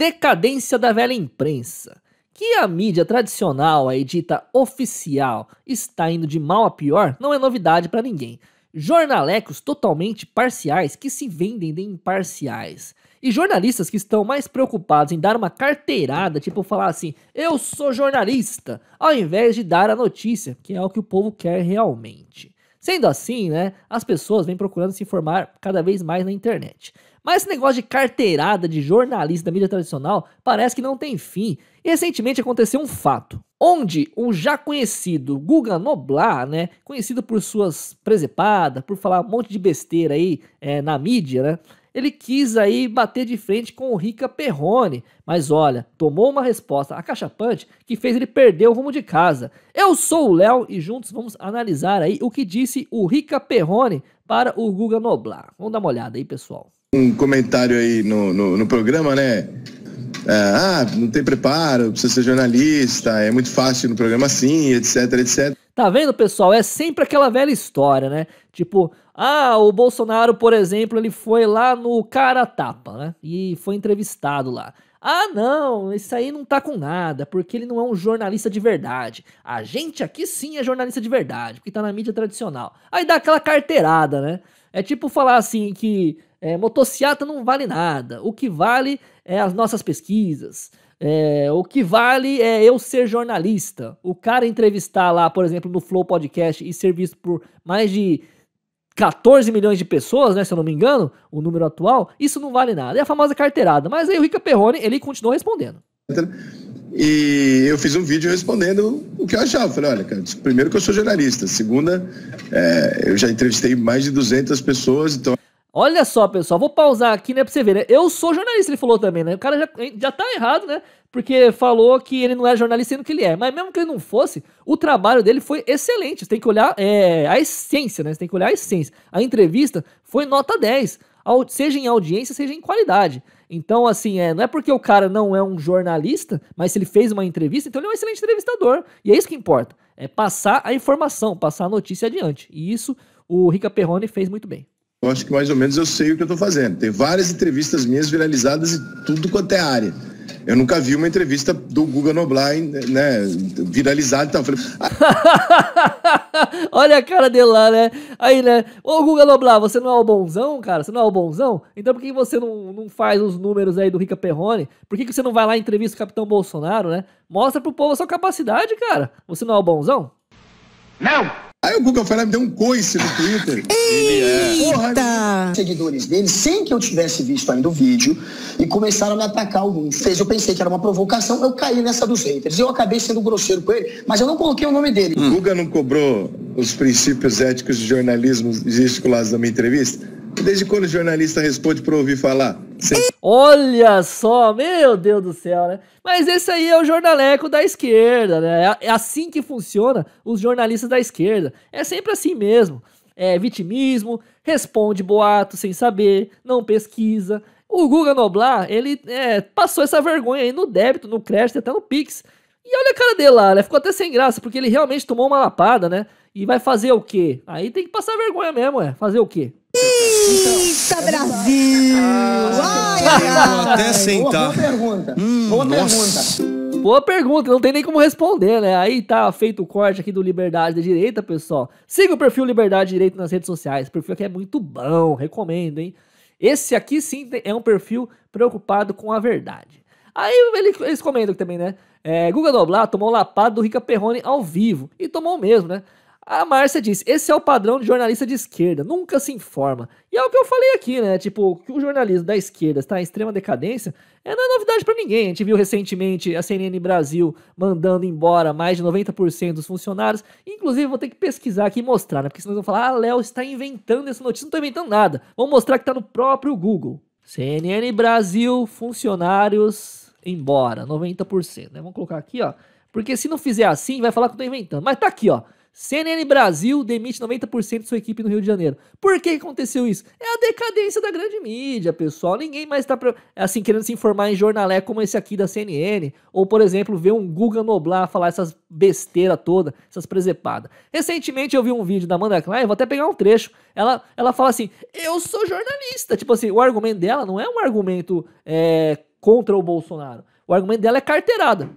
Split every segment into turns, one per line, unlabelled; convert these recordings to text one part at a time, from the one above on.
decadência da velha imprensa. Que a mídia tradicional, a edita oficial, está indo de mal a pior não é novidade para ninguém. Jornalecos totalmente parciais que se vendem de imparciais. E jornalistas que estão mais preocupados em dar uma carteirada, tipo falar assim, eu sou jornalista, ao invés de dar a notícia, que é o que o povo quer realmente. Sendo assim, né, as pessoas vêm procurando se informar cada vez mais na internet. Mas esse negócio de carteirada de jornalista da mídia tradicional parece que não tem fim. E recentemente aconteceu um fato, onde o já conhecido Guga Noblar, né, conhecido por suas presepadas, por falar um monte de besteira aí é, na mídia, né, ele quis aí bater de frente com o Rica Perrone, mas olha, tomou uma resposta acachapante que fez ele perder o rumo de casa. Eu sou o Léo e juntos vamos analisar aí o que disse o Rica Perrone para o Guga Noblar. Vamos dar uma olhada aí, pessoal. Um comentário aí no, no, no programa, né? É, ah, não tem preparo, precisa ser jornalista, é muito fácil no programa assim, etc, etc. Tá vendo, pessoal? É sempre aquela velha história, né? Tipo, ah, o Bolsonaro, por exemplo, ele foi lá no Cara Tapa, né? E foi entrevistado lá. Ah, não, isso aí não tá com nada, porque ele não é um jornalista de verdade. A gente aqui sim é jornalista de verdade, porque tá na mídia tradicional. Aí dá aquela carteirada, né? É tipo falar assim que é, motocicleta não vale nada, o que vale é as nossas pesquisas. É, o que vale é eu ser jornalista. O cara entrevistar lá, por exemplo, no Flow Podcast e ser visto por mais de 14 milhões de pessoas, né, se eu não me engano, o número atual, isso não vale nada. É a famosa carteirada. Mas aí o Rica Perrone, ele continuou respondendo. E eu fiz um vídeo respondendo o que eu achava. Falei, olha, cara, primeiro que eu sou jornalista. Segunda, é, eu já entrevistei mais de 200 pessoas, então Olha só, pessoal, vou pausar aqui, né, pra você ver, né? Eu sou jornalista, ele falou também, né? O cara já, já tá errado, né? Porque falou que ele não é jornalista, sendo que ele é. Mas mesmo que ele não fosse, o trabalho dele foi excelente. Você tem que olhar é, a essência, né? Você tem que olhar a essência. A entrevista foi nota 10, seja em audiência, seja em qualidade. Então, assim, é, não é porque o cara não é um jornalista, mas se ele fez uma entrevista, então ele é um excelente entrevistador. E é isso que importa. É passar a informação, passar a notícia adiante. E isso o Rica Perrone fez muito bem eu acho que mais ou menos eu sei o que eu estou fazendo. Tem várias entrevistas minhas viralizadas e tudo quanto é área. Eu nunca vi uma entrevista do Guga Noblar, né, viralizada e tal. Falei, ah. Olha a cara dele lá, né? Aí, né? Ô, Guga Noblar, você não é o bonzão, cara? Você não é o bonzão? Então por que você não, não faz os números aí do Rica Perrone? Por que, que você não vai lá e entrevista o Capitão Bolsonaro, né? Mostra pro povo a sua capacidade, cara. Você não é o bonzão? Não! Aí o Guga foi lá me deu um coice no Twitter. Eita! Porra, seguidores dele, sem que eu tivesse visto ainda o vídeo, e começaram a me atacar alguns. Fez, eu pensei que era uma provocação, eu caí nessa dos haters. Eu acabei sendo grosseiro com ele, mas eu não coloquei o nome dele. Hum. Guga não cobrou os princípios éticos de jornalismo gesticulados na minha entrevista? Desde quando o jornalista responde para ouvir falar? Olha só, meu Deus do céu, né? Mas esse aí é o jornaleco da esquerda, né? É, é assim que funciona os jornalistas da esquerda. É sempre assim mesmo. É vitimismo, responde boato sem saber, não pesquisa. O Guga Noblar, ele é, passou essa vergonha aí no débito, no crédito, até no Pix. E olha a cara dele lá, né? Ficou até sem graça, porque ele realmente tomou uma lapada, né? E vai fazer o quê? Aí tem que passar vergonha mesmo, é. Fazer o quê? Eita, então, Brasil! Ai, Até sentar. Boa, pergunta. Hum, boa nossa. pergunta. Boa pergunta, não tem nem como responder, né? Aí tá feito o corte aqui do Liberdade da Direita, pessoal. Siga o perfil Liberdade Direita nas redes sociais. O perfil aqui é muito bom, recomendo, hein? Esse aqui sim é um perfil preocupado com a verdade. Aí eles comentam também, né? É, Guga Doblar tomou lapada do Rica Perrone ao vivo. E tomou mesmo, né? A Márcia diz: esse é o padrão de jornalista de esquerda, nunca se informa. E é o que eu falei aqui, né? Tipo, que o jornalismo da esquerda está em extrema decadência é não é novidade para ninguém. A gente viu recentemente a CNN Brasil mandando embora mais de 90% dos funcionários. Inclusive, vou ter que pesquisar aqui e mostrar, né? Porque senão vão falar: ah, Léo está inventando essa notícia. Não estou inventando nada. Vou mostrar que está no próprio Google. CNN Brasil, funcionários embora, 90%. Né? Vamos colocar aqui, ó. Porque se não fizer assim, vai falar que eu estou inventando. Mas tá aqui, ó. CNN Brasil demite 90% de sua equipe no Rio de Janeiro. Por que aconteceu isso? É a decadência da grande mídia, pessoal. Ninguém mais está assim, querendo se informar em jornalé como esse aqui da CNN. Ou, por exemplo, ver um Guga Noblar falar essas besteira toda, essas presepadas. Recentemente eu vi um vídeo da Amanda Klein, vou até pegar um trecho. Ela, ela fala assim: Eu sou jornalista. Tipo assim, o argumento dela não é um argumento é, contra o Bolsonaro. O argumento dela é carteirada.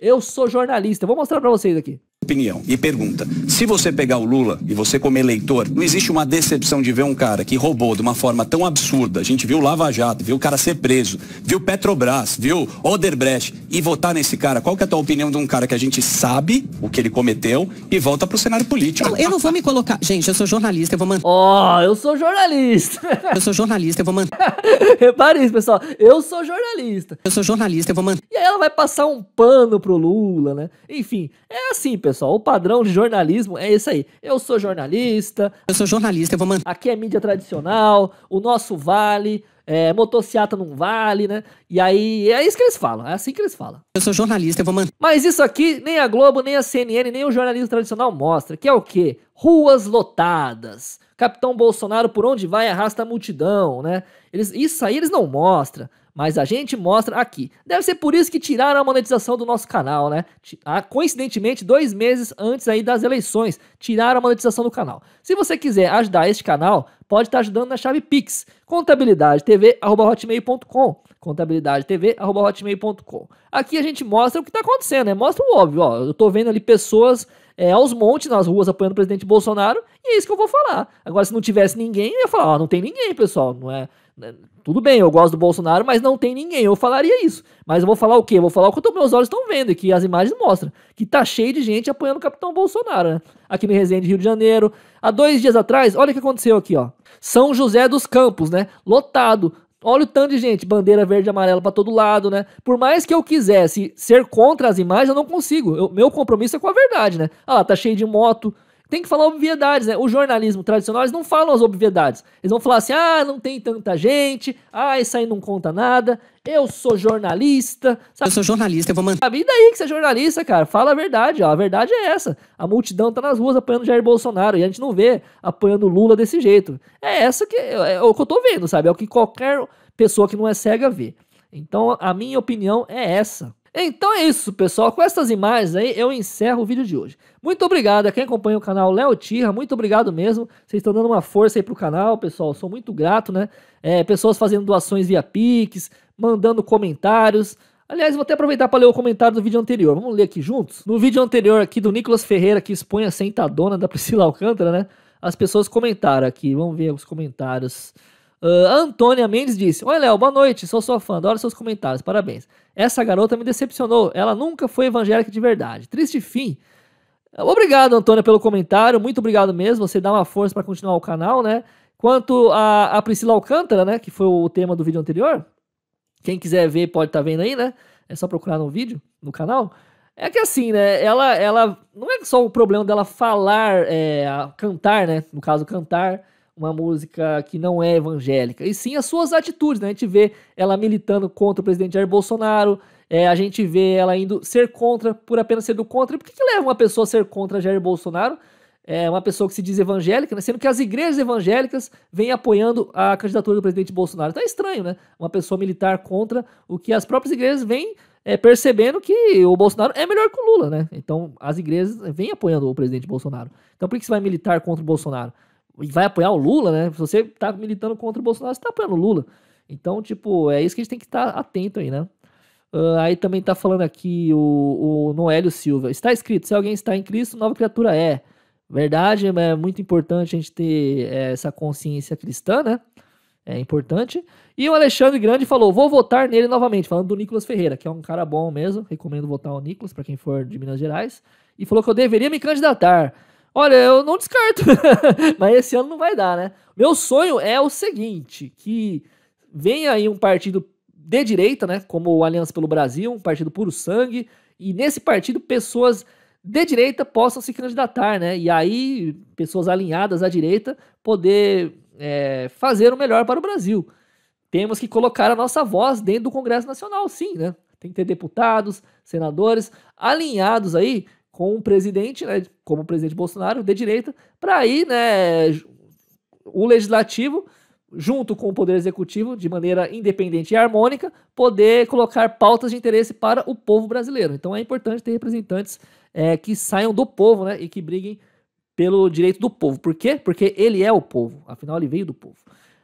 Eu sou jornalista. Vou mostrar para vocês aqui opinião e pergunta. Se você pegar o Lula e você como eleitor, não existe uma decepção de ver um cara que roubou de uma forma tão absurda. A gente viu Lava Jato, viu o cara ser preso, viu Petrobras, viu Oderbrecht e votar nesse cara. Qual que é a tua opinião de um cara que a gente sabe o que ele cometeu e volta pro cenário político? eu não vou me colocar. Gente, eu sou jornalista, eu vou manter. Ó, oh, eu sou jornalista. eu sou jornalista, eu vou manter. Repare isso, pessoal. Eu sou jornalista. Eu sou jornalista, eu vou manter. E aí ela vai passar um pano pro Lula, né? Enfim, é assim, pessoal pessoal. O padrão de jornalismo é esse aí. Eu sou jornalista. Eu sou jornalista, eu vou mandar. Aqui é mídia tradicional, o nosso vale, é, motociata não vale, né? E aí é isso que eles falam, é assim que eles falam. Eu sou jornalista, eu vou mandar. Mas isso aqui nem a Globo, nem a CNN, nem o jornalismo tradicional mostra, que é o quê? ruas lotadas. Capitão Bolsonaro por onde vai arrasta a multidão, né? Eles, isso aí eles não mostram, mas a gente mostra aqui. Deve ser por isso que tiraram a monetização do nosso canal, né? Ah, coincidentemente, dois meses antes aí das eleições, tiraram a monetização do canal. Se você quiser ajudar este canal, pode estar ajudando na chave Pix, contabilidade hotmail.com contabilidadetv.hotmail.com. Aqui a gente mostra o que está acontecendo, né? Mostra o óbvio, ó. Eu estou vendo ali pessoas é, aos montes nas ruas apoiando o presidente Bolsonaro, e é isso que eu vou falar. Agora, se não tivesse ninguém, eu ia falar, ó, não tem ninguém, pessoal, não é. Né? Tudo bem, eu gosto do Bolsonaro, mas não tem ninguém. Eu falaria isso. Mas eu vou falar o quê? Eu vou falar o que os meus olhos estão vendo e que as imagens mostram. Que tá cheio de gente apoiando o capitão Bolsonaro, né? Aqui no Resende, Rio de Janeiro. Há dois dias atrás, olha o que aconteceu aqui, ó. São José dos Campos, né? Lotado. Olha o tanto de gente, bandeira verde e amarela para todo lado, né? Por mais que eu quisesse ser contra as imagens, eu não consigo. Eu, meu compromisso é com a verdade, né? Ah, tá cheio de moto, tem que falar obviedades, né? O jornalismo tradicional, eles não falam as obviedades. Eles vão falar assim, ah, não tem tanta gente, ah, isso aí não conta nada, eu sou jornalista. Sabe? Eu sou jornalista, eu vou mandar. E daí que você é jornalista, cara? Fala a verdade, ó. A verdade é essa. A multidão tá nas ruas apoiando Jair Bolsonaro e a gente não vê apoiando Lula desse jeito. É essa que é, é o que eu tô vendo, sabe? É o que qualquer pessoa que não é cega vê. Então, a minha opinião é essa. Então é isso, pessoal. Com essas imagens aí, eu encerro o vídeo de hoje. Muito obrigado a quem acompanha o canal Léo Tirra, muito obrigado mesmo. Vocês estão dando uma força aí pro canal, pessoal. sou muito grato, né? É, pessoas fazendo doações via Pix, mandando comentários. Aliás, vou até aproveitar para ler o comentário do vídeo anterior. Vamos ler aqui juntos? No vídeo anterior aqui do Nicolas Ferreira, que expõe a sentadona da Priscila Alcântara, né? As pessoas comentaram aqui. Vamos ver os comentários. Uh, Antônia Mendes disse: Oi, Léo, boa noite, sou sua fã, adoro seus comentários, parabéns. Essa garota me decepcionou, ela nunca foi evangélica de verdade. Triste fim. Obrigado, Antônia, pelo comentário, muito obrigado mesmo, você dá uma força para continuar o canal, né? Quanto a, a, Priscila Alcântara, né, que foi o tema do vídeo anterior, quem quiser ver pode estar tá vendo aí, né? É só procurar no vídeo, no canal. É que assim, né? Ela, ela não é só o problema dela falar, é, cantar, né? No caso, cantar uma música que não é evangélica, e sim as suas atitudes. Né? A gente vê ela militando contra o presidente Jair Bolsonaro, é, a gente vê ela indo ser contra por apenas ser do contra. E por que, que leva uma pessoa a ser contra Jair Bolsonaro? É uma pessoa que se diz evangélica, né? sendo que as igrejas evangélicas vêm apoiando a candidatura do presidente Bolsonaro. Está estranho, né? Uma pessoa militar contra o que as próprias igrejas vêm é, percebendo que o Bolsonaro é melhor que o Lula, né? Então as igrejas vêm apoiando o presidente Bolsonaro. Então por que você vai militar contra o Bolsonaro? e vai apoiar o Lula, né? Se você tá militando contra o Bolsonaro, você tá apoiando o Lula. Então, tipo, é isso que a gente tem que estar atento aí, né? Uh, aí também tá falando aqui o, o Noélio Silva. Está escrito, se alguém está em Cristo, nova criatura é. Verdade, é muito importante a gente ter é, essa consciência cristã, né? É importante. E o Alexandre Grande falou: vou votar nele novamente, falando do Nicolas Ferreira, que é um cara bom mesmo. Recomendo votar o Nicolas para quem for de Minas Gerais. E falou que eu deveria me candidatar. Olha, eu não descarto. Mas esse ano não vai dar, né? Meu sonho é o seguinte: que venha aí um partido de direita, né? Como o Aliança pelo Brasil, um partido puro sangue, e nesse partido pessoas de direita possam se candidatar, né? E aí, pessoas alinhadas à direita poder é, fazer o melhor para o Brasil. Temos que colocar a nossa voz dentro do Congresso Nacional, sim, né? Tem que ter deputados, senadores alinhados aí com o presidente, né, como o presidente Bolsonaro, de direita, para aí né, o legislativo, junto com o poder executivo, de maneira independente e harmônica, poder colocar pautas de interesse para o povo brasileiro. Então é importante ter representantes é, que saiam do povo né, e que briguem pelo direito do povo. Por quê? Porque ele é o povo, afinal ele veio do povo.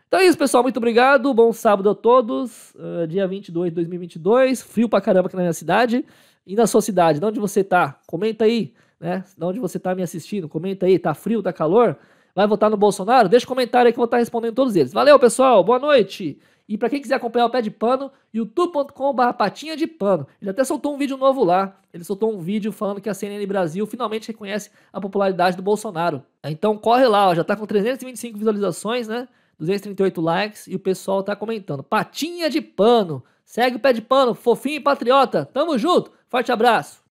Então é isso, pessoal. Muito obrigado. Bom sábado a todos. Uh, dia 22 de 2022. Frio pra caramba aqui na minha cidade. E na sua cidade, de onde você tá? Comenta aí, né? De onde você tá me assistindo? Comenta aí, tá frio, tá calor? Vai votar no Bolsonaro? Deixa um comentário aí que eu vou estar tá respondendo todos eles. Valeu, pessoal. Boa noite. E para quem quiser acompanhar o Pé de Pano, youtube.com.br patinha de pano. Ele até soltou um vídeo novo lá. Ele soltou um vídeo falando que a CNN Brasil finalmente reconhece a popularidade do Bolsonaro. Então corre lá, ó, já tá com 325 visualizações, né? 238 likes e o pessoal tá comentando. Patinha de pano. Segue o pé de pano, fofinho e patriota. Tamo junto. Forte abraço.